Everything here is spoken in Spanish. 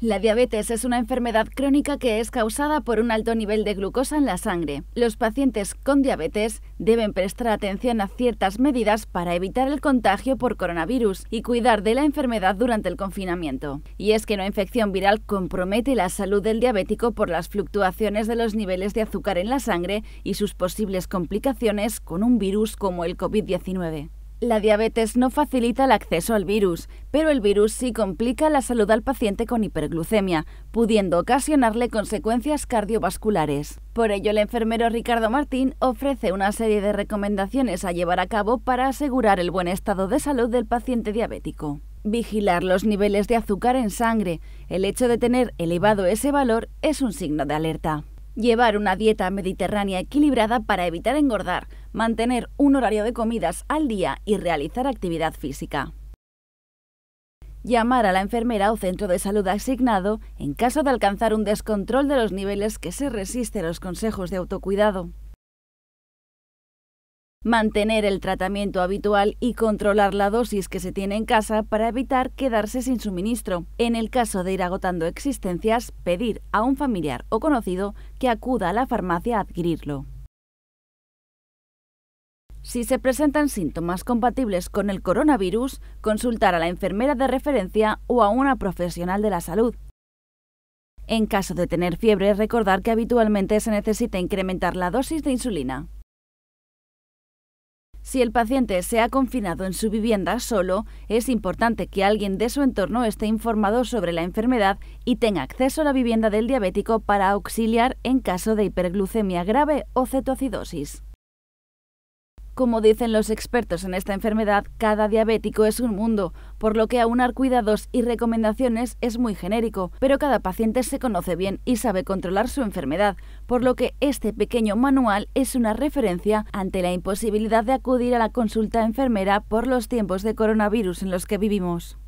La diabetes es una enfermedad crónica que es causada por un alto nivel de glucosa en la sangre. Los pacientes con diabetes deben prestar atención a ciertas medidas para evitar el contagio por coronavirus y cuidar de la enfermedad durante el confinamiento. Y es que una infección viral compromete la salud del diabético por las fluctuaciones de los niveles de azúcar en la sangre y sus posibles complicaciones con un virus como el COVID-19. La diabetes no facilita el acceso al virus, pero el virus sí complica la salud al paciente con hiperglucemia, pudiendo ocasionarle consecuencias cardiovasculares. Por ello, el enfermero Ricardo Martín ofrece una serie de recomendaciones a llevar a cabo para asegurar el buen estado de salud del paciente diabético. Vigilar los niveles de azúcar en sangre. El hecho de tener elevado ese valor es un signo de alerta. Llevar una dieta mediterránea equilibrada para evitar engordar, mantener un horario de comidas al día y realizar actividad física. Llamar a la enfermera o centro de salud asignado en caso de alcanzar un descontrol de los niveles que se resiste a los consejos de autocuidado mantener el tratamiento habitual y controlar la dosis que se tiene en casa para evitar quedarse sin suministro. En el caso de ir agotando existencias, pedir a un familiar o conocido que acuda a la farmacia a adquirirlo. Si se presentan síntomas compatibles con el coronavirus, consultar a la enfermera de referencia o a una profesional de la salud. En caso de tener fiebre, recordar que habitualmente se necesita incrementar la dosis de insulina. Si el paciente se ha confinado en su vivienda solo, es importante que alguien de su entorno esté informado sobre la enfermedad y tenga acceso a la vivienda del diabético para auxiliar en caso de hiperglucemia grave o cetoacidosis. Como dicen los expertos en esta enfermedad, cada diabético es un mundo, por lo que aunar cuidados y recomendaciones es muy genérico, pero cada paciente se conoce bien y sabe controlar su enfermedad, por lo que este pequeño manual es una referencia ante la imposibilidad de acudir a la consulta enfermera por los tiempos de coronavirus en los que vivimos.